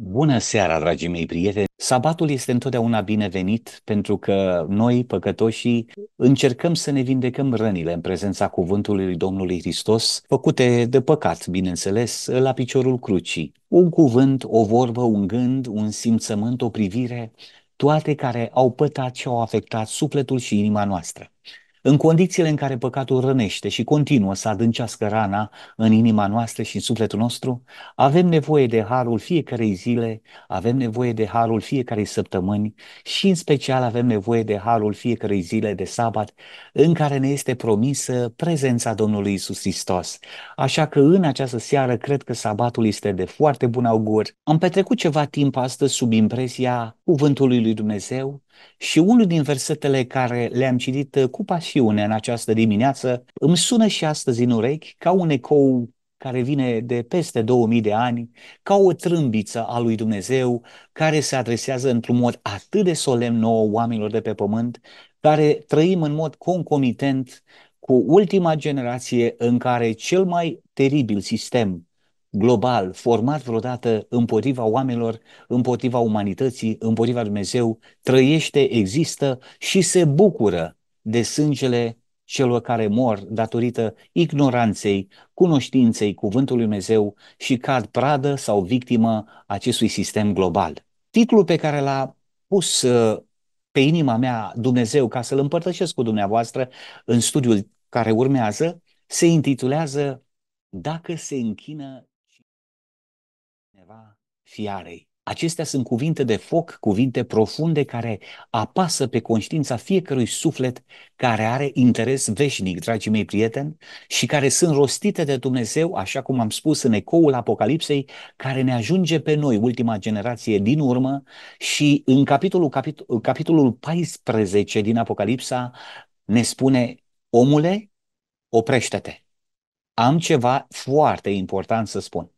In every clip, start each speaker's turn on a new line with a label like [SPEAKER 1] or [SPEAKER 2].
[SPEAKER 1] Bună seara, dragii mei prieteni! Sabatul este întotdeauna binevenit pentru că noi, păcătoșii, încercăm să ne vindecăm rănile în prezența cuvântului Domnului Hristos, făcute de păcat, bineînțeles, la piciorul crucii. Un cuvânt, o vorbă, un gând, un simțământ, o privire, toate care au pătat și au afectat sufletul și inima noastră. În condițiile în care păcatul rănește și continuă să adâncească rana în inima noastră și în sufletul nostru, avem nevoie de harul fiecarei zile, avem nevoie de harul fiecarei săptămâni și în special avem nevoie de harul fiecarei zile de sabat în care ne este promisă prezența Domnului Isus Hristos. Așa că în această seară cred că sabatul este de foarte bun augur. Am petrecut ceva timp astăzi sub impresia cuvântului lui Dumnezeu și unul din versetele care le-am citit uh, cu pasiune în această dimineață îmi sună și astăzi în urechi ca un ecou care vine de peste 2000 de ani, ca o trâmbiță a lui Dumnezeu, care se adresează într-un mod atât de solemn nouă oamenilor de pe pământ, care trăim în mod concomitent cu ultima generație în care cel mai teribil sistem global format vreodată împotriva oamenilor, împotriva umanității, împotriva Dumnezeu, trăiește, există și se bucură de sângele celor care mor datorită ignoranței, cunoștinței cuvântului Dumnezeu și cad pradă sau victimă acestui sistem global. Titlul pe care l-a pus uh, pe inima mea Dumnezeu ca să-l împărtășesc cu dumneavoastră în studiul care urmează se intitulează Dacă se închină fiarei. Acestea sunt cuvinte de foc, cuvinte profunde care apasă pe conștiința fiecărui suflet care are interes veșnic, dragii mei prieteni, și care sunt rostite de Dumnezeu, așa cum am spus în ecoul Apocalipsei, care ne ajunge pe noi, ultima generație din urmă, și în capitolul, capitol, capitolul 14 din Apocalipsa ne spune, omule, oprește-te, am ceva foarte important să spun.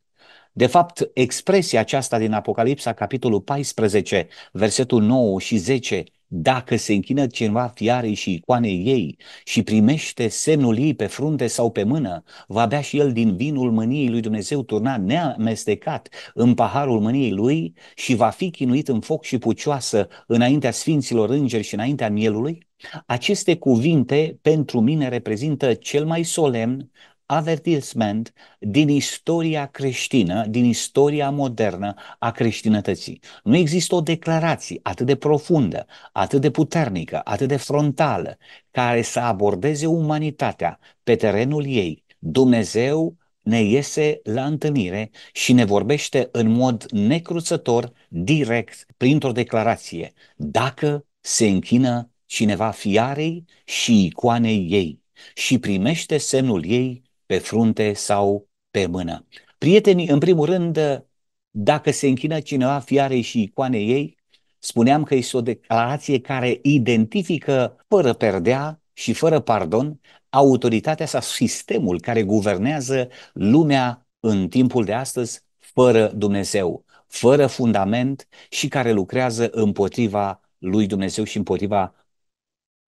[SPEAKER 1] De fapt, expresia aceasta din Apocalipsa, capitolul 14, versetul 9 și 10, dacă se închină cineva fiarei și icoanei ei și primește semnul ei pe frunte sau pe mână, va bea și el din vinul mâniei lui Dumnezeu turnat neamestecat în paharul mâniei lui și va fi chinuit în foc și pucioasă înaintea sfinților îngeri și înaintea mielului? Aceste cuvinte pentru mine reprezintă cel mai solemn, avertisment din istoria creștină, din istoria modernă a creștinătății. Nu există o declarație atât de profundă, atât de puternică, atât de frontală, care să abordeze umanitatea pe terenul ei. Dumnezeu ne iese la întâlnire și ne vorbește în mod necruțător, direct, printr-o declarație, dacă se închină cineva fiarei și icoanei ei și primește semnul ei pe frunte sau pe mână. Prietenii, în primul rând, dacă se închină cineva fiarei și icoanei ei, spuneam că este o declarație care identifică fără perdea și fără pardon autoritatea sau sistemul care guvernează lumea în timpul de astăzi fără Dumnezeu, fără fundament și care lucrează împotriva lui Dumnezeu și împotriva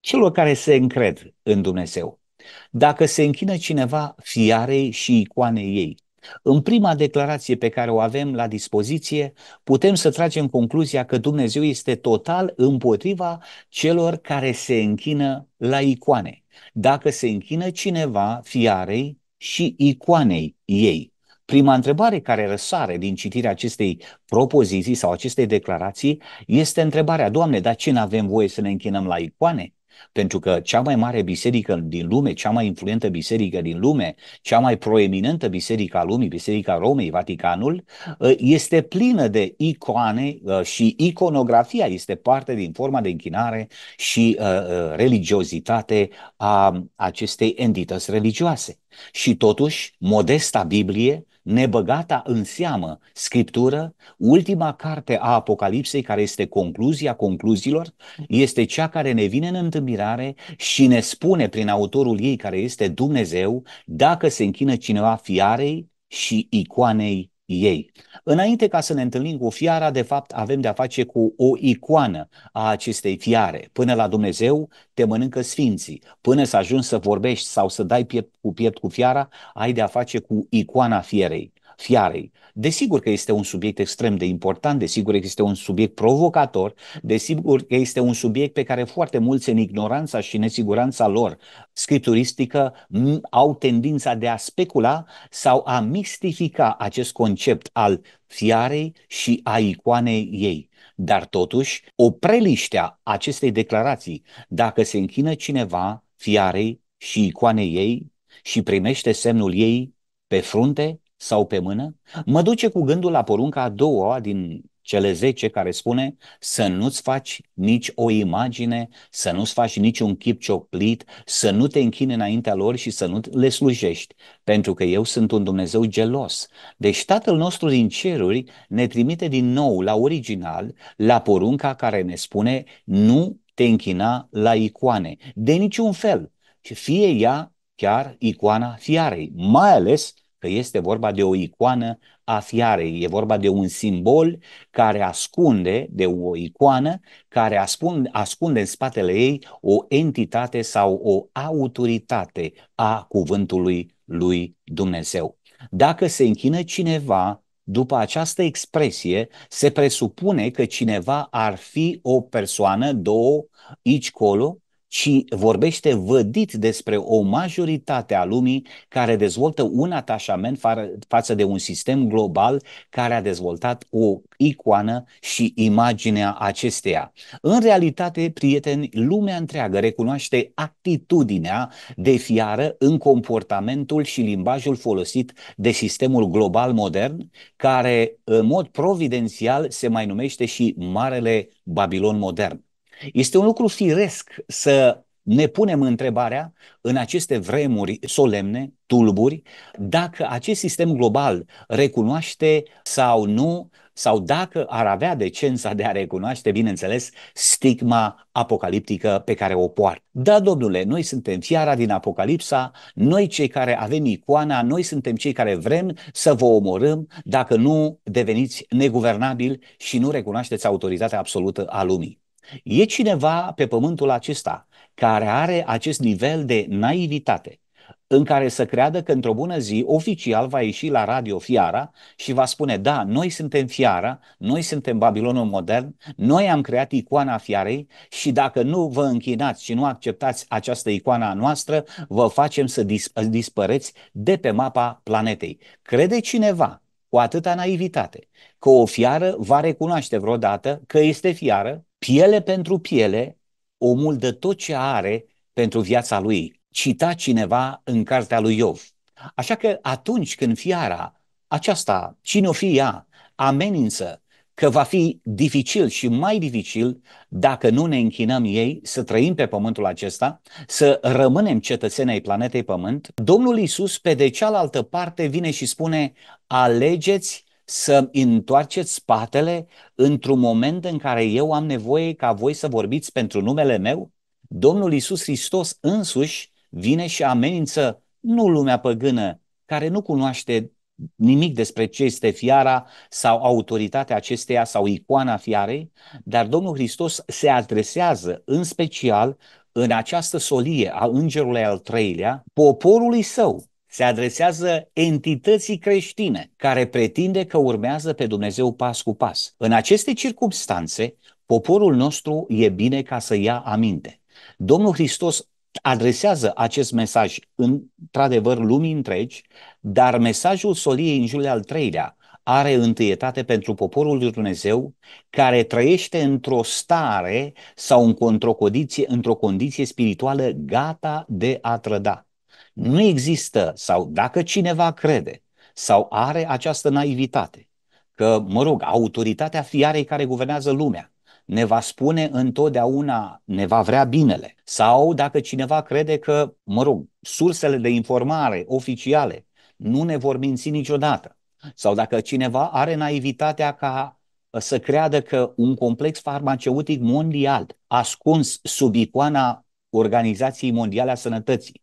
[SPEAKER 1] celor care se încred în Dumnezeu. Dacă se închină cineva fiarei și icoanei ei, în prima declarație pe care o avem la dispoziție, putem să tragem concluzia că Dumnezeu este total împotriva celor care se închină la icoane. Dacă se închină cineva fiarei și icoanei ei. Prima întrebare care răsare din citirea acestei propoziții sau acestei declarații este întrebarea, Doamne, dar cine avem voie să ne închinăm la icoane? Pentru că cea mai mare biserică din lume, cea mai influentă biserică din lume, cea mai proeminentă biserică a lumii, Biserica Romei, Vaticanul, ă, este plină de icoane ă, și iconografia este parte din forma de închinare și ă, religiozitate a acestei entități religioase. Și totuși, modesta Biblie nebăgata în seamă Scriptură, ultima carte a Apocalipsei, care este concluzia concluziilor, este cea care ne vine în întâmpinare și ne spune prin autorul ei, care este Dumnezeu, dacă se închină cineva fiarei și icoanei ei. Înainte ca să ne întâlnim cu fiara, de fapt avem de-a face cu o icoană a acestei fiare. Până la Dumnezeu te mănâncă sfinții. Până să ajungi să vorbești sau să dai piept cu piept cu fiara, ai de-a face cu icoana fierei fiarei. Desigur că este un subiect extrem de important, desigur că este un subiect provocator, desigur că este un subiect pe care foarte mulți în ignoranța și nesiguranța lor scripturistică au tendința de a specula sau a mistifica acest concept al fiarei și a icoanei ei. Dar totuși, o preliștea acestei declarații, dacă se închină cineva fiarei și icoanei ei și primește semnul ei pe frunte, sau pe mână, mă duce cu gândul la porunca a doua din cele zece care spune să nu-ți faci nici o imagine, să nu-ți faci nici un chip cioplit, să nu te închini înaintea lor și să nu le slujești, pentru că eu sunt un Dumnezeu gelos. Deci Tatăl nostru din ceruri ne trimite din nou la original, la porunca care ne spune nu te închina la icoane, de niciun fel, fie ea chiar icoana fiarei, mai ales că este vorba de o icoană a fiarei, e vorba de un simbol care ascunde, de o icoană care ascunde, ascunde în spatele ei o entitate sau o autoritate a cuvântului lui Dumnezeu. Dacă se închină cineva după această expresie, se presupune că cineva ar fi o persoană, două, aici, colo, ci vorbește vădit despre o majoritate a lumii care dezvoltă un atașament față de un sistem global care a dezvoltat o icoană și imaginea acesteia. În realitate, prieteni, lumea întreagă recunoaște atitudinea, de fiară în comportamentul și limbajul folosit de sistemul global modern, care în mod providențial se mai numește și Marele Babilon modern. Este un lucru firesc să ne punem întrebarea în aceste vremuri solemne, tulburi, dacă acest sistem global recunoaște sau nu, sau dacă ar avea decența de a recunoaște, bineînțeles, stigma apocaliptică pe care o poartă. Da, domnule, noi suntem fiara din Apocalipsa, noi cei care avem icoana, noi suntem cei care vrem să vă omorâm dacă nu deveniți neguvernabil și nu recunoașteți autoritatea absolută a lumii. E cineva pe pământul acesta care are acest nivel de naivitate în care să creadă că într-o bună zi oficial va ieși la radio Fiara și va spune, da, noi suntem Fiara, noi suntem Babilonul modern, noi am creat icoana Fiarei și dacă nu vă închinați și nu acceptați această icoană a noastră, vă facem să dispăreți de pe mapa planetei. Crede cineva cu atâta naivitate că o fiară va recunoaște vreodată că este fiară piele pentru piele, omul dă tot ce are pentru viața lui. Cita cineva în cartea lui Iov. Așa că atunci când fiara aceasta, cine o fi ea, amenință că va fi dificil și mai dificil dacă nu ne închinăm ei să trăim pe pământul acesta, să rămânem cetățenii planetei Pământ, Domnul Isus pe de cealaltă parte vine și spune alegeți să întoarceți spatele într-un moment în care eu am nevoie ca voi să vorbiți pentru numele meu? Domnul Isus Hristos însuși vine și amenință nu lumea păgână care nu cunoaște nimic despre ce este fiara sau autoritatea acesteia sau icoana fiarei, dar Domnul Hristos se adresează în special în această solie a îngerului al treilea poporului său, se adresează entității creștine care pretinde că urmează pe Dumnezeu pas cu pas. În aceste circumstanțe, poporul nostru e bine ca să ia aminte. Domnul Hristos adresează acest mesaj într-adevăr lumii întregi, dar mesajul soliei în jurul al treilea are întâietate pentru poporul lui Dumnezeu care trăiește într-o stare sau într-o condiție, într-o condiție spirituală gata de a trăda. Nu există, sau dacă cineva crede sau are această naivitate, că, mă rog, autoritatea fiarei care guvernează lumea ne va spune întotdeauna, ne va vrea binele. Sau dacă cineva crede că, mă rog, sursele de informare oficiale nu ne vor minți niciodată. Sau dacă cineva are naivitatea ca ă, să creadă că un complex farmaceutic mondial ascuns sub icoana Organizației Mondiale a Sănătății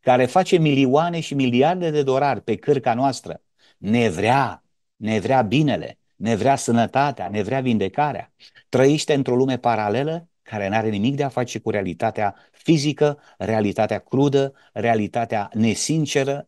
[SPEAKER 1] care face milioane și miliarde de dolari pe cărca noastră, ne vrea, ne vrea binele, ne vrea sănătatea, ne vrea vindecarea, trăiește într-o lume paralelă care nu are nimic de a face cu realitatea fizică, realitatea crudă, realitatea nesinceră,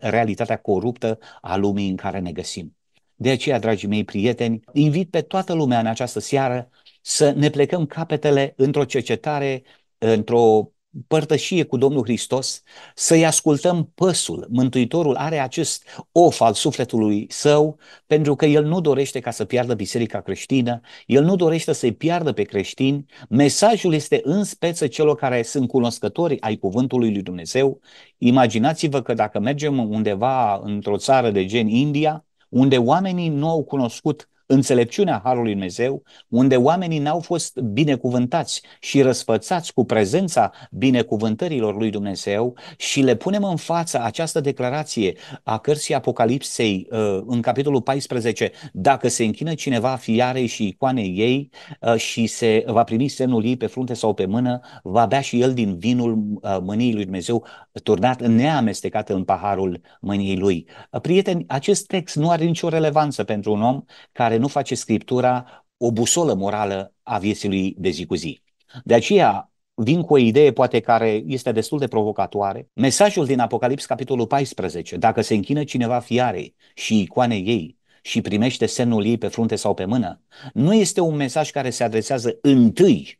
[SPEAKER 1] realitatea coruptă a lumii în care ne găsim. De aceea, dragii mei prieteni, invit pe toată lumea în această seară să ne plecăm capetele într-o cercetare, într-o părtășie cu Domnul Hristos, să-i ascultăm păsul. Mântuitorul are acest of al sufletului său, pentru că el nu dorește ca să piardă biserica creștină, el nu dorește să-i piardă pe creștini. Mesajul este în speță celor care sunt cunoscători ai cuvântului lui Dumnezeu. Imaginați-vă că dacă mergem undeva într-o țară de gen India, unde oamenii nu au cunoscut înțelepciunea Harului Dumnezeu, unde oamenii n-au fost binecuvântați și răsfățați cu prezența binecuvântărilor lui Dumnezeu și le punem în fața această declarație a cărții Apocalipsei uh, în capitolul 14, dacă se închină cineva fiarei și icoanei ei uh, și se va primi semnul ei pe frunte sau pe mână, va bea și el din vinul uh, mâniei lui Dumnezeu, turnat neamestecat în paharul mâniei lui. Prieteni, acest text nu are nicio relevanță pentru un om care nu face Scriptura o busolă morală a vieții lui de zi cu zi. De aceea vin cu o idee poate care este destul de provocatoare. Mesajul din Apocalips, capitolul 14, dacă se închină cineva fiarei și icoanei ei și primește semnul ei pe frunte sau pe mână, nu este un mesaj care se adresează întâi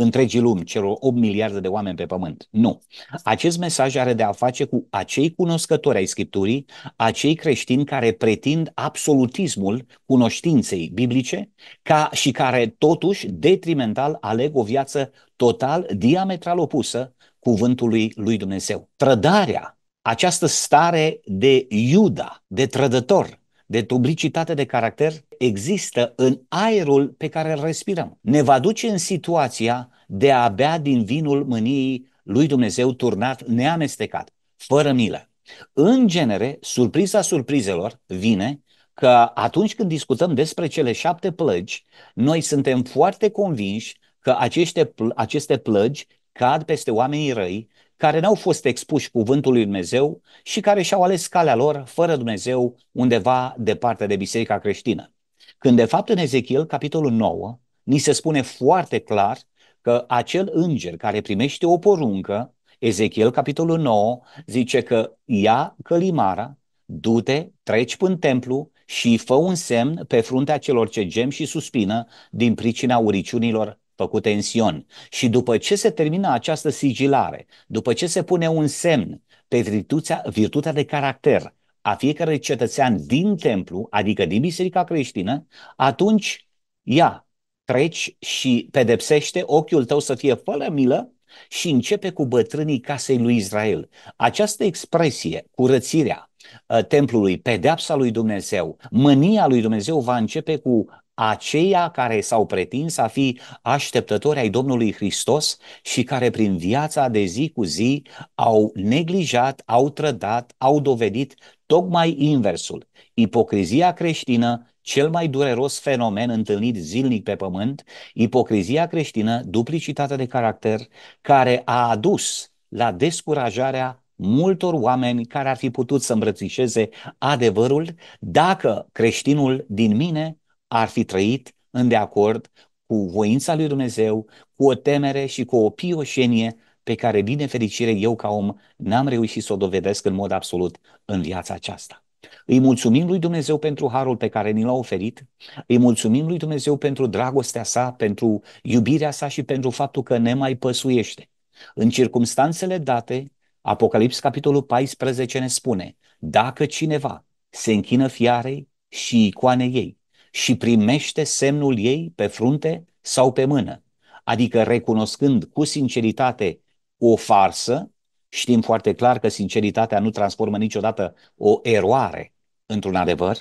[SPEAKER 1] întregii lumi, celor 8 miliarde de oameni pe pământ. Nu. Acest mesaj are de a face cu acei cunoscători ai Scripturii, acei creștini care pretind absolutismul cunoștinței biblice ca și care totuși detrimental aleg o viață total diametral opusă cuvântului lui Dumnezeu. Trădarea, această stare de iuda, de trădător, de publicitate de caracter există în aerul pe care îl respirăm. Ne va duce în situația de a bea din vinul mâniei lui Dumnezeu turnat, neamestecat, fără milă. În genere, surpriza surprizelor vine că atunci când discutăm despre cele șapte plăgi, noi suntem foarte convinși că aceste, aceste plăgi cad peste oamenii răi care n-au fost expuși cuvântului Dumnezeu și care și-au ales calea lor fără Dumnezeu undeva departe de biserica creștină. Când de fapt în Ezechiel, capitolul 9, ni se spune foarte clar că acel înger care primește o poruncă, Ezechiel, capitolul 9, zice că ia călimara, du-te, treci până templu și fă un semn pe fruntea celor ce gem și suspină din pricina uriciunilor făcute în Sion. Și după ce se termină această sigilare, după ce se pune un semn pe virtuția, virtuța de caracter a fiecare cetățean din templu, adică din biserica creștină, atunci ia, treci și pedepsește ochiul tău să fie fără milă și începe cu bătrânii casei lui Israel. Această expresie, curățirea ă, templului, pedepsa lui Dumnezeu, mânia lui Dumnezeu va începe cu aceia care s-au pretins a fi așteptători ai Domnului Hristos și care prin viața de zi cu zi au neglijat, au trădat, au dovedit Tocmai inversul, ipocrizia creștină, cel mai dureros fenomen întâlnit zilnic pe pământ, ipocrizia creștină, duplicitatea de caracter, care a adus la descurajarea multor oameni care ar fi putut să îmbrățișeze adevărul dacă creștinul din mine ar fi trăit în deacord cu voința lui Dumnezeu, cu o temere și cu o pioșenie pe care, din nefericire, eu ca om n-am reușit să o dovedesc în mod absolut în viața aceasta. Îi mulțumim lui Dumnezeu pentru harul pe care ni l-a oferit, îi mulțumim lui Dumnezeu pentru dragostea sa, pentru iubirea sa și pentru faptul că ne mai păsuiește. În circumstanțele date, Apocalips capitolul 14 ne spune, dacă cineva se închină fiarei și icoane ei și primește semnul ei pe frunte sau pe mână, adică recunoscând cu sinceritate o farsă, știm foarte clar că sinceritatea nu transformă niciodată o eroare într-un adevăr,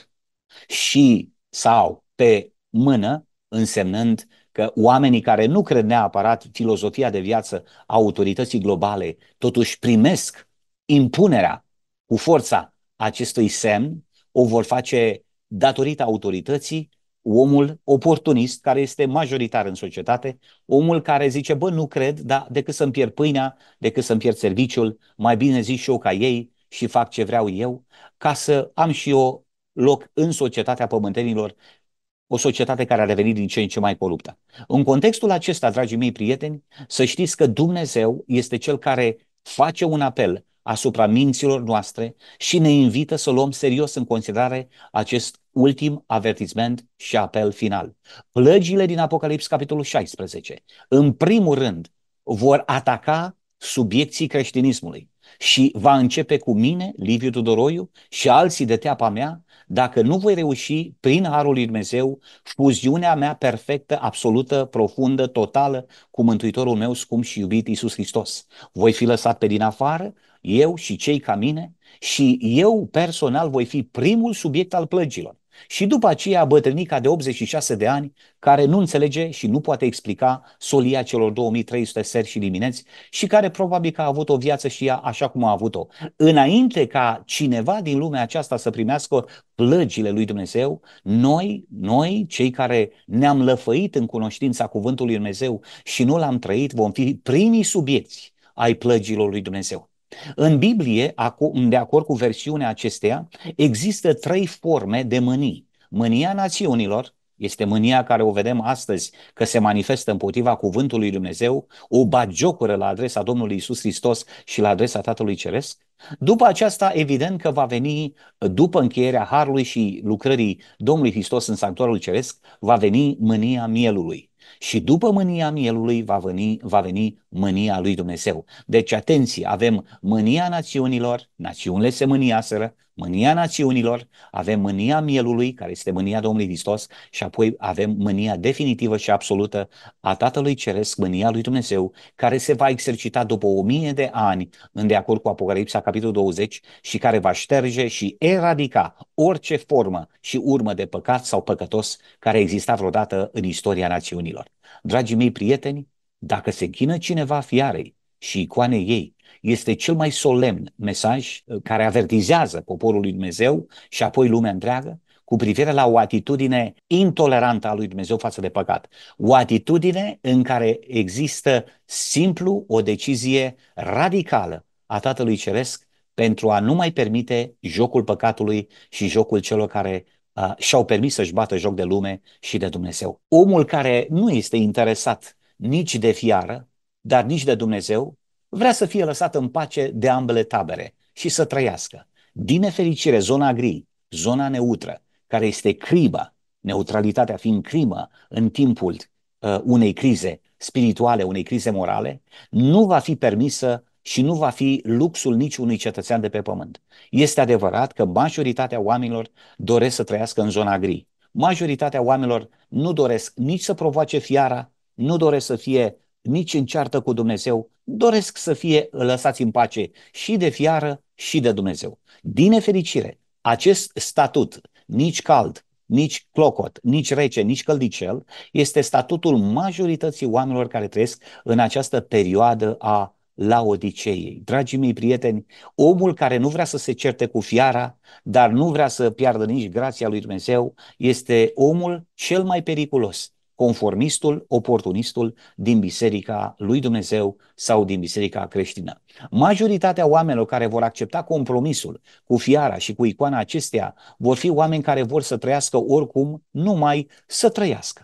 [SPEAKER 1] și sau pe mână, însemnând că oamenii care nu cred neapărat filozofia de viață a autorității globale, totuși primesc impunerea cu forța acestui semn, o vor face datorită autorității omul oportunist, care este majoritar în societate, omul care zice, bă, nu cred, dar decât să-mi pierd pâinea, decât să-mi pierd serviciul, mai bine zic și eu ca ei și fac ce vreau eu, ca să am și eu loc în societatea pământenilor, o societate care a devenit din ce în ce mai coruptă. În contextul acesta, dragii mei prieteni, să știți că Dumnezeu este cel care face un apel asupra minților noastre și ne invită să luăm serios în considerare acest ultim avertisment și apel final. Plăgile din Apocalips, capitolul 16, în primul rând, vor ataca subiecții creștinismului și va începe cu mine, Liviu Tudoroiu, și alții de teapa mea, dacă nu voi reuși, prin Harul lui Dumnezeu, fuziunea mea perfectă, absolută, profundă, totală, cu Mântuitorul meu scump și iubit Iisus Hristos. Voi fi lăsat pe din afară, eu și cei ca mine, și eu personal voi fi primul subiect al plăgilor. Și după aceea bătrânica de 86 de ani, care nu înțelege și nu poate explica solia celor 2300 seri și dimineți și care probabil că a avut o viață și ea așa cum a avut-o. Înainte ca cineva din lumea aceasta să primească plăgile lui Dumnezeu, noi, noi, cei care ne-am lăfăit în cunoștința cuvântului Dumnezeu și nu l-am trăit, vom fi primii subiecti ai plăgilor lui Dumnezeu. În Biblie, de acord cu versiunea acesteia, există trei forme de mânii. Mânia națiunilor, este mânia care o vedem astăzi că se manifestă împotriva cuvântului lui Dumnezeu, o bagiocură la adresa Domnului Isus Hristos și la adresa Tatălui Ceresc. După aceasta, evident că va veni, după încheierea Harului și lucrării Domnului Hristos în sanctuarul Ceresc, va veni mânia mielului. Și după mânia mielului va veni, va veni mânia lui Dumnezeu. Deci atenție, avem mânia națiunilor, națiunile se mâniaseră, mânia națiunilor, avem mânia mielului, care este mânia Domnului Hristos, și apoi avem mânia definitivă și absolută a Tatălui Ceresc, mânia lui Dumnezeu, care se va exercita după o mie de ani, în de acord cu Apocalipsa, capitolul 20, și care va șterge și eradica orice formă și urmă de păcat sau păcătos care exista vreodată în istoria națiunilor. Dragii mei prieteni, dacă se închină cineva fiarei și icoanei ei, este cel mai solemn mesaj uh, care avertizează poporul lui Dumnezeu și apoi lumea întreagă cu privire la o atitudine intolerantă a lui Dumnezeu față de păcat. O atitudine în care există simplu o decizie radicală a Tatălui Ceresc pentru a nu mai permite jocul păcatului și jocul celor care uh, și-au permis să-și bată joc de lume și de Dumnezeu. Omul care nu este interesat nici de fiară, dar nici de Dumnezeu, vrea să fie lăsat în pace de ambele tabere și să trăiască. Din nefericire, zona gri, zona neutră, care este criba, neutralitatea fiind crimă în timpul uh, unei crize spirituale, unei crize morale, nu va fi permisă și nu va fi luxul niciunui cetățean de pe pământ. Este adevărat că majoritatea oamenilor doresc să trăiască în zona gri. Majoritatea oamenilor nu doresc nici să provoace fiara, nu doresc să fie nici în ceartă cu Dumnezeu, doresc să fie lăsați în pace și de fiară și de Dumnezeu. Din nefericire, acest statut, nici cald, nici clocot, nici rece, nici căldicel, este statutul majorității oamenilor care trăiesc în această perioadă a la Odiseei. Dragii mei prieteni, omul care nu vrea să se certe cu fiara, dar nu vrea să piardă nici grația lui Dumnezeu, este omul cel mai periculos, conformistul, oportunistul din biserica lui Dumnezeu sau din biserica creștină. Majoritatea oamenilor care vor accepta compromisul cu fiara și cu icoana acestea vor fi oameni care vor să trăiască oricum, numai să trăiască.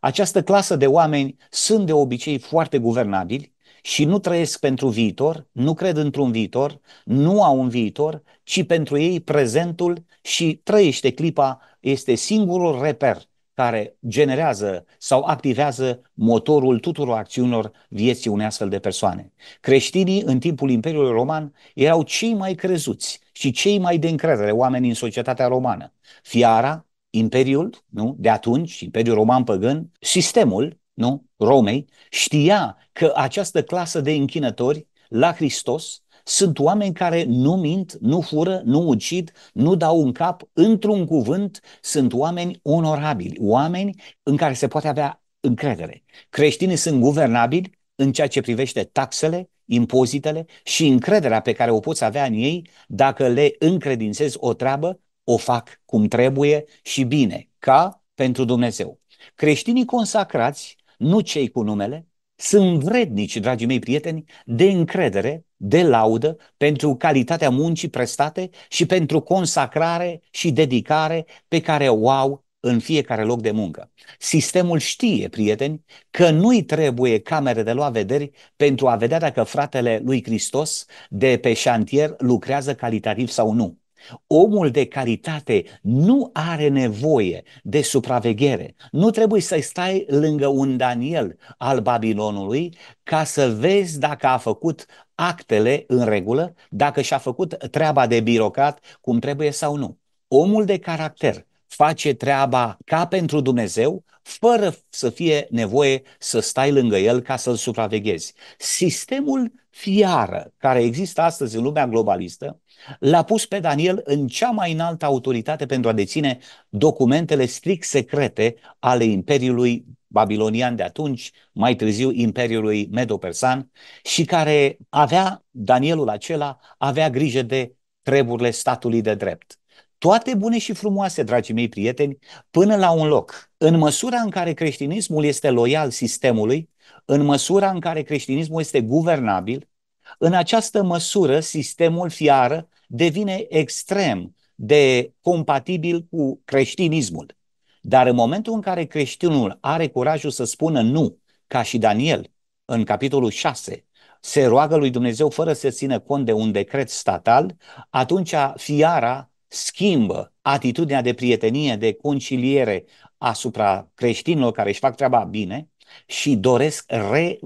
[SPEAKER 1] Această clasă de oameni sunt de obicei foarte guvernabili, și nu trăiesc pentru viitor, nu cred într-un viitor, nu au un viitor, ci pentru ei prezentul și trăiește clipa este singurul reper care generează sau activează motorul tuturor acțiunilor vieții unei astfel de persoane. Creștinii în timpul Imperiului Roman erau cei mai crezuți și cei mai de încredere oameni în societatea romană. Fiara, Imperiul, nu? de atunci, Imperiul Roman păgân, sistemul nu? Romei, știa că această clasă de închinători la Hristos sunt oameni care nu mint, nu fură, nu ucid, nu dau un cap, într-un cuvânt, sunt oameni onorabili, oameni în care se poate avea încredere. Creștinii sunt guvernabili în ceea ce privește taxele, impozitele și încrederea pe care o poți avea în ei dacă le încredințezi o treabă, o fac cum trebuie și bine, ca pentru Dumnezeu. Creștinii consacrați nu cei cu numele, sunt vrednici, dragii mei prieteni, de încredere, de laudă pentru calitatea muncii prestate și pentru consacrare și dedicare pe care o au în fiecare loc de muncă. Sistemul știe, prieteni, că nu-i trebuie camere de luat vederi pentru a vedea dacă fratele lui Hristos de pe șantier lucrează calitativ sau nu. Omul de caritate nu are nevoie de supraveghere. Nu trebuie să stai lângă un Daniel al Babilonului ca să vezi dacă a făcut actele în regulă, dacă și-a făcut treaba de birocrat cum trebuie sau nu. Omul de caracter face treaba ca pentru Dumnezeu, fără să fie nevoie să stai lângă el ca să-l supraveghezi. Sistemul fiară care există astăzi în lumea globalistă L-a pus pe Daniel în cea mai înaltă autoritate pentru a deține documentele strict secrete ale Imperiului Babilonian de atunci, mai târziu Imperiului Medo-Persan, și care avea, Danielul acela, avea grijă de treburile statului de drept. Toate bune și frumoase, dragii mei prieteni, până la un loc. În măsura în care creștinismul este loial sistemului, în măsura în care creștinismul este guvernabil, în această măsură, sistemul fiară devine extrem de compatibil cu creștinismul. Dar în momentul în care creștinul are curajul să spună nu, ca și Daniel, în capitolul 6, se roagă lui Dumnezeu fără să țină cont de un decret statal, atunci fiara schimbă atitudinea de prietenie, de conciliere asupra creștinilor care își fac treaba bine și doresc re-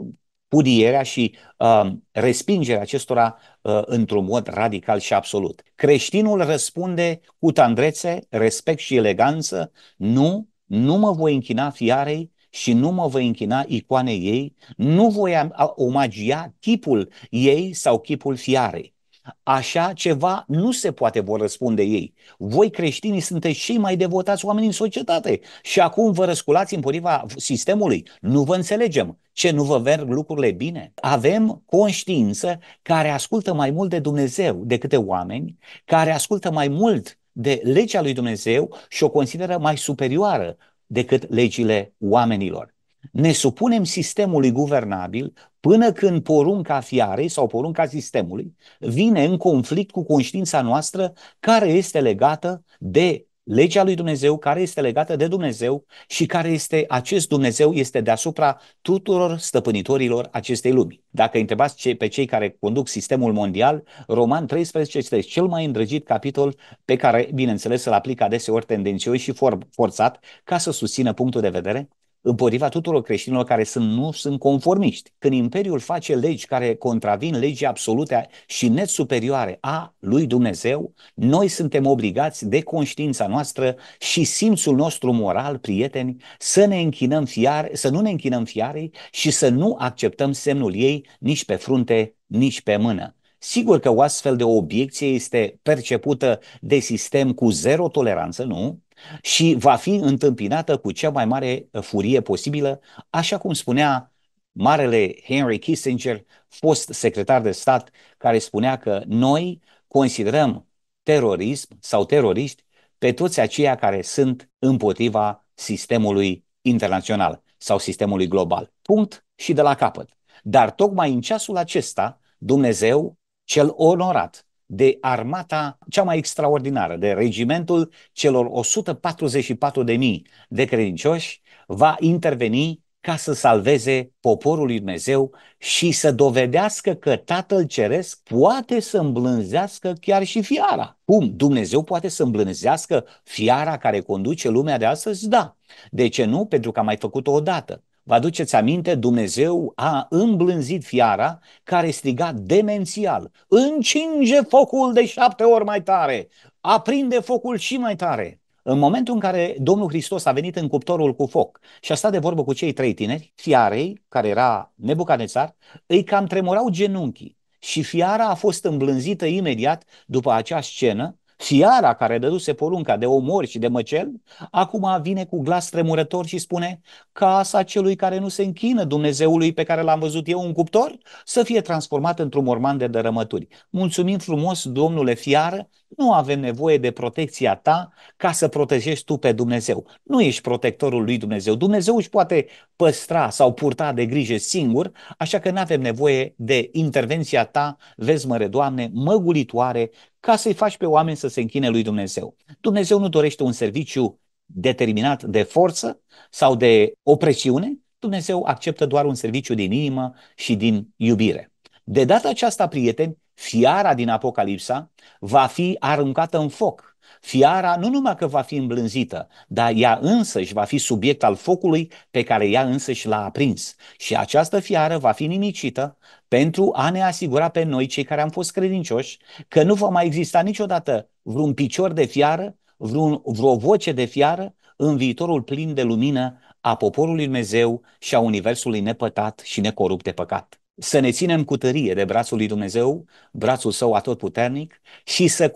[SPEAKER 1] pudierea și uh, respingerea acestora uh, într-un mod radical și absolut. Creștinul răspunde cu tandrețe, respect și eleganță, nu, nu mă voi închina fiarei și nu mă voi închina icoanei ei, nu voi omagia chipul ei sau chipul fiarei. Așa ceva nu se poate, vor răspunde ei. Voi creștinii sunteți cei mai devotați oameni în societate și acum vă răsculați împotriva sistemului. Nu vă înțelegem. Ce, nu vă merg lucrurile bine? Avem conștiință care ascultă mai mult de Dumnezeu decât de oameni, care ascultă mai mult de legea lui Dumnezeu și o consideră mai superioară decât legile oamenilor ne supunem sistemului guvernabil până când porunca fiarei sau porunca sistemului vine în conflict cu conștiința noastră care este legată de legea lui Dumnezeu, care este legată de Dumnezeu și care este acest Dumnezeu este deasupra tuturor stăpânitorilor acestei lumi. Dacă întrebați ce, pe cei care conduc sistemul mondial, Roman 13 este cel mai îndrăgit capitol pe care, bineînțeles, îl aplică adeseori tendențios și for, forțat ca să susțină punctul de vedere împotriva tuturor creștinilor care sunt, nu sunt conformiști. Când imperiul face legi care contravin legii absolute și net superioare a lui Dumnezeu, noi suntem obligați de conștiința noastră și simțul nostru moral, prieteni, să ne închinăm fiare, să nu ne închinăm fiarei și să nu acceptăm semnul ei nici pe frunte, nici pe mână. Sigur că o astfel de obiecție este percepută de sistem cu zero toleranță, nu? Și va fi întâmpinată cu cea mai mare uh, furie posibilă, așa cum spunea marele Henry Kissinger, fost secretar de stat, care spunea că noi considerăm terorism sau teroriști pe toți aceia care sunt împotriva sistemului internațional sau sistemului global. Punct și de la capăt. Dar tocmai în ceasul acesta, Dumnezeu cel onorat de armata cea mai extraordinară, de regimentul celor 144.000 de credincioși, va interveni ca să salveze poporul lui Dumnezeu și să dovedească că Tatăl Ceresc poate să îmblânzească chiar și fiara. Cum? Dumnezeu poate să îmblânzească fiara care conduce lumea de astăzi? Da. De ce nu? Pentru că a mai făcut-o odată. Vă aduceți aminte? Dumnezeu a îmblânzit fiara care striga demențial. Încinge focul de șapte ori mai tare! Aprinde focul și mai tare! În momentul în care Domnul Hristos a venit în cuptorul cu foc și a stat de vorbă cu cei trei tineri, fiarei, care era nebucanețar, îi cam tremurau genunchii și fiara a fost îmblânzită imediat după acea scenă Fiara care dăduse porunca de omori și de măcel, acum vine cu glas tremurător și spune casa celui care nu se închină Dumnezeului pe care l-am văzut eu în cuptor să fie transformat într-un morman de dărămături. Mulțumim frumos, domnule fiară, nu avem nevoie de protecția ta ca să protejești tu pe Dumnezeu. Nu ești protectorul lui Dumnezeu. Dumnezeu își poate păstra sau purta de grijă singur, așa că nu avem nevoie de intervenția ta, vezi măre Doamne, măgulitoare, ca să-i faci pe oameni să se închine lui Dumnezeu. Dumnezeu nu dorește un serviciu determinat de forță sau de opresiune. Dumnezeu acceptă doar un serviciu din inimă și din iubire. De data aceasta, prieteni, fiara din Apocalipsa va fi aruncată în foc Fiara nu numai că va fi îmblânzită, dar ea însăși va fi subiect al focului pe care ea însăși l-a aprins. Și această fiară va fi nimicită pentru a ne asigura pe noi, cei care am fost credincioși, că nu va mai exista niciodată vreun picior de fiară, vreun, vreo voce de fiară în viitorul plin de lumină a poporului Dumnezeu și a universului nepătat și necorupt de păcat să ne ținem cu tărie de brațul lui Dumnezeu, brațul său atotputernic și să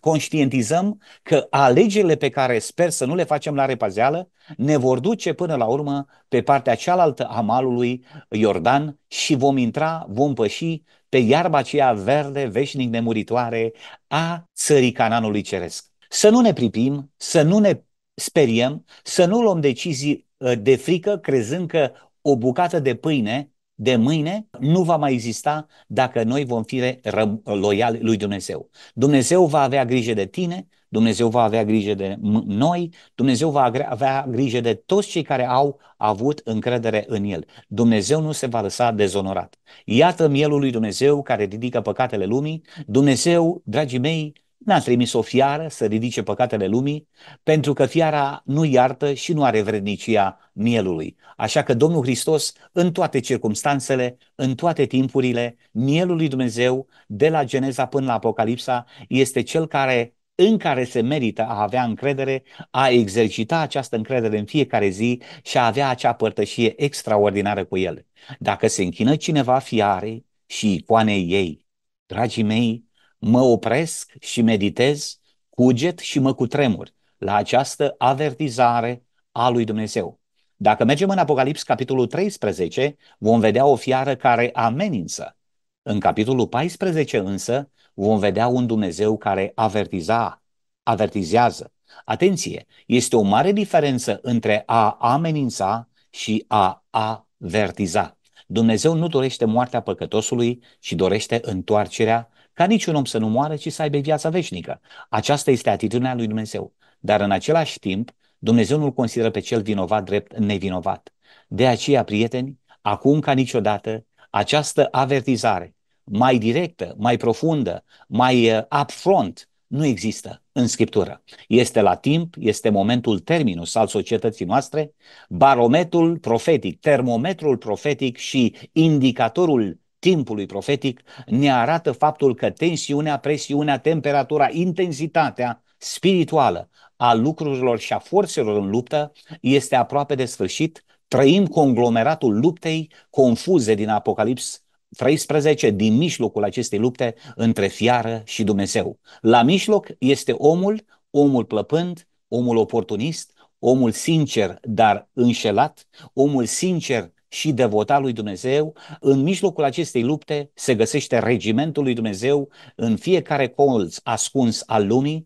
[SPEAKER 1] conștientizăm că alegerile pe care sper să nu le facem la repazeală ne vor duce până la urmă pe partea cealaltă a malului Iordan și vom intra, vom păși pe iarba aceea verde, veșnic nemuritoare a țării Cananului Ceresc. Să nu ne pripim, să nu ne speriem, să nu luăm decizii uh, de frică crezând că o bucată de pâine de mâine nu va mai exista dacă noi vom fi loiali lui Dumnezeu. Dumnezeu va avea grijă de tine, Dumnezeu va avea grijă de noi, Dumnezeu va avea grijă de toți cei care au avut încredere în El. Dumnezeu nu se va lăsa dezonorat. Iată mielul lui Dumnezeu care ridică păcatele lumii. Dumnezeu, dragii mei, N-a trimis o fiară să ridice păcatele lumii, pentru că fiara nu iartă și nu are vrednicia mielului. Așa că Domnul Hristos, în toate circumstanțele, în toate timpurile, mielul lui Dumnezeu, de la Geneza până la Apocalipsa, este cel care în care se merită a avea încredere, a exercita această încredere în fiecare zi și a avea acea părtășie extraordinară cu el. Dacă se închină cineva fiarei și icoanei ei, dragii mei, mă opresc și meditez, cuget și mă cutremur la această avertizare a lui Dumnezeu. Dacă mergem în Apocalips, capitolul 13, vom vedea o fiară care amenință. În capitolul 14 însă vom vedea un Dumnezeu care avertiza, avertizează. Atenție, este o mare diferență între a amenința și a avertiza. Dumnezeu nu dorește moartea păcătosului, ci dorește întoarcerea ca niciun om să nu moară, ci să aibă viața veșnică. Aceasta este atitudinea lui Dumnezeu. Dar în același timp, Dumnezeu nu-l consideră pe cel vinovat drept nevinovat. De aceea, prieteni, acum ca niciodată, această avertizare mai directă, mai profundă, mai uh, upfront, nu există în Scriptură. Este la timp, este momentul terminus al societății noastre, barometrul profetic, termometrul profetic și indicatorul timpului profetic ne arată faptul că tensiunea, presiunea, temperatura, intensitatea spirituală a lucrurilor și a forțelor în luptă este aproape de sfârșit. Trăim conglomeratul luptei confuze din Apocalips 13 din mijlocul acestei lupte între fiară și Dumnezeu. La mijloc este omul, omul plăpând, omul oportunist, omul sincer, dar înșelat, omul sincer, și devota lui Dumnezeu, în mijlocul acestei lupte se găsește regimentul lui Dumnezeu în fiecare colț ascuns al lumii,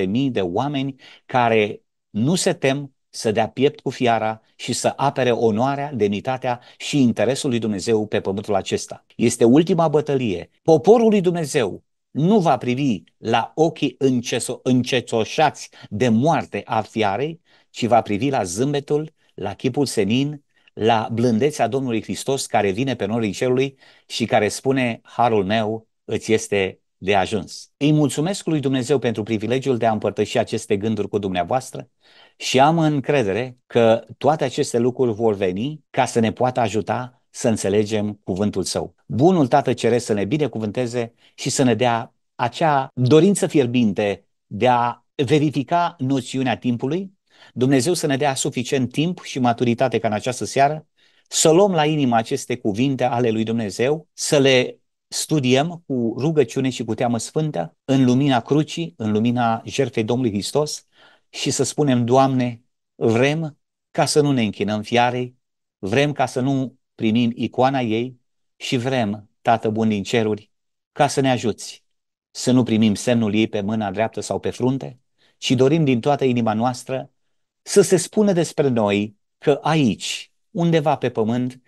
[SPEAKER 1] 144.000 de oameni care nu se tem să dea piept cu fiara și să apere onoarea, demnitatea și interesul lui Dumnezeu pe pământul acesta. Este ultima bătălie. Poporul lui Dumnezeu nu va privi la ochii înceso- încețoșați de moarte a fiarei, ci va privi la zâmbetul la chipul senin, la blândețea Domnului Hristos care vine pe norii cerului și care spune, harul meu îți este de ajuns. Îi mulțumesc lui Dumnezeu pentru privilegiul de a împărtăși aceste gânduri cu dumneavoastră și am încredere că toate aceste lucruri vor veni ca să ne poată ajuta să înțelegem cuvântul său. Bunul Tată Ceresc să ne binecuvânteze și să ne dea acea dorință fierbinte de a verifica noțiunea timpului, Dumnezeu să ne dea suficient timp și maturitate ca în această seară să luăm la inimă aceste cuvinte ale lui Dumnezeu, să le studiem cu rugăciune și cu teamă sfântă, în lumina crucii, în lumina jertfei Domnului Hristos și să spunem, Doamne, vrem ca să nu ne închinăm fiarei, vrem ca să nu primim icoana ei și vrem, Tată bun din ceruri, ca să ne ajuți să nu primim semnul ei pe mâna dreaptă sau pe frunte, ci dorim din toată inima noastră să se spună despre noi că aici, undeva pe pământ,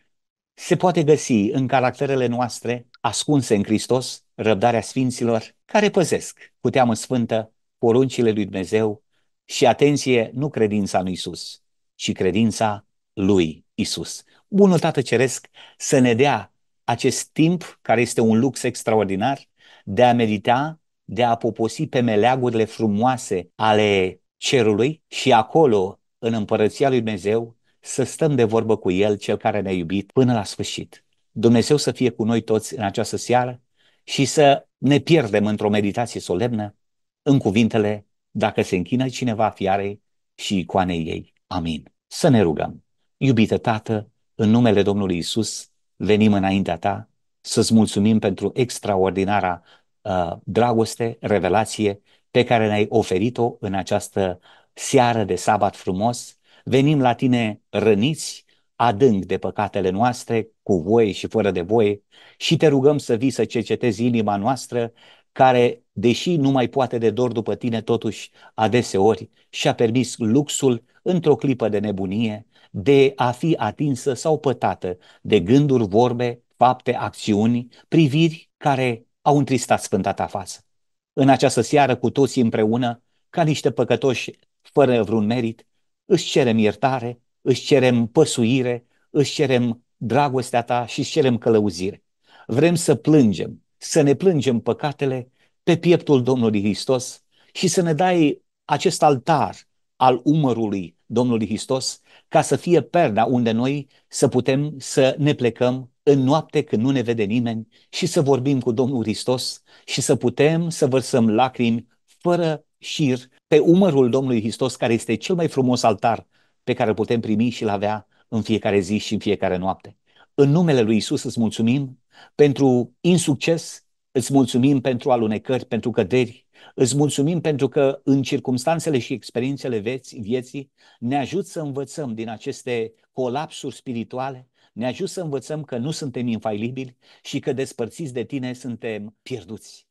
[SPEAKER 1] se poate găsi în caracterele noastre, ascunse în Hristos, răbdarea sfinților, care păzesc cu teamă sfântă poruncile lui Dumnezeu și, atenție, nu credința lui Isus, ci credința lui Isus. Bunul Tată Ceresc să ne dea acest timp, care este un lux extraordinar, de a medita, de a poposi pe meleagurile frumoase ale cerului și acolo, în împărăția lui Dumnezeu, să stăm de vorbă cu El, Cel care ne-a iubit, până la sfârșit. Dumnezeu să fie cu noi toți în această seară și să ne pierdem într-o meditație solemnă în cuvintele dacă se închină cineva fiarei și icoanei ei. Amin. Să ne rugăm. Iubită Tată, în numele Domnului Isus, venim înaintea Ta să-ți mulțumim pentru extraordinara uh, dragoste, revelație pe care ne-ai oferit-o în această seară de sabat frumos. Venim la tine răniți, adânc de păcatele noastre, cu voie și fără de voie, și te rugăm să vii să cercetezi inima noastră, care, deși nu mai poate de dor după tine, totuși adeseori și-a permis luxul într-o clipă de nebunie de a fi atinsă sau pătată de gânduri, vorbe, fapte, acțiuni, priviri care au întristat sfânta ta față în această seară cu toții împreună, ca niște păcătoși fără vreun merit, îți cerem iertare, îți cerem păsuire, îți cerem dragostea ta și îți cerem călăuzire. Vrem să plângem, să ne plângem păcatele pe pieptul Domnului Hristos și să ne dai acest altar al umărului Domnului Hristos ca să fie perna unde noi să putem să ne plecăm în noapte când nu ne vede nimeni și să vorbim cu Domnul Hristos și să putem să vărsăm lacrimi fără șir pe umărul Domnului Hristos, care este cel mai frumos altar pe care îl putem primi și îl avea în fiecare zi și în fiecare noapte. În numele lui Isus îți mulțumim pentru insucces, îți mulțumim pentru alunecări, pentru căderi, îți mulțumim pentru că în circumstanțele și experiențele vieții ne ajut să învățăm din aceste colapsuri spirituale ne ajut să învățăm că nu suntem infailibili și că despărțiți de tine suntem pierduți.